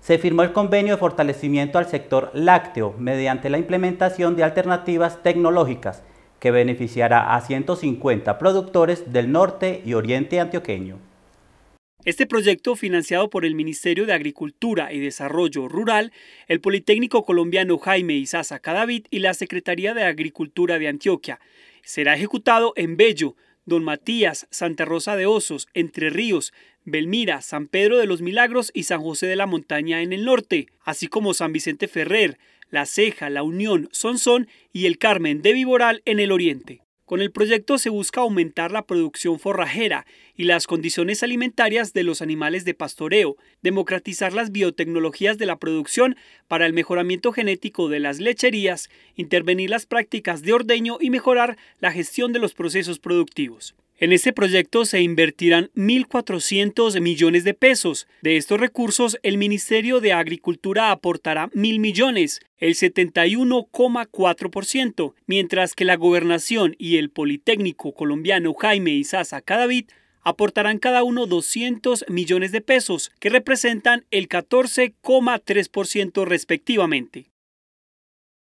se firmó el convenio de fortalecimiento al sector lácteo mediante la implementación de alternativas tecnológicas que beneficiará a 150 productores del norte y oriente antioqueño. Este proyecto, financiado por el Ministerio de Agricultura y Desarrollo Rural, el Politécnico colombiano Jaime Isaza Cadavid y la Secretaría de Agricultura de Antioquia, será ejecutado en Bello, Don Matías, Santa Rosa de Osos, Entre Ríos, Belmira, San Pedro de los Milagros y San José de la Montaña en el norte, así como San Vicente Ferrer, La Ceja, La Unión, Sonsón y el Carmen de Viboral en el oriente. Con el proyecto se busca aumentar la producción forrajera y las condiciones alimentarias de los animales de pastoreo, democratizar las biotecnologías de la producción para el mejoramiento genético de las lecherías, intervenir las prácticas de ordeño y mejorar la gestión de los procesos productivos. En este proyecto se invertirán 1.400 millones de pesos. De estos recursos, el Ministerio de Agricultura aportará 1.000 millones, el 71,4%, mientras que la Gobernación y el Politécnico colombiano Jaime Isaza Cadavid aportarán cada uno 200 millones de pesos, que representan el 14,3% respectivamente.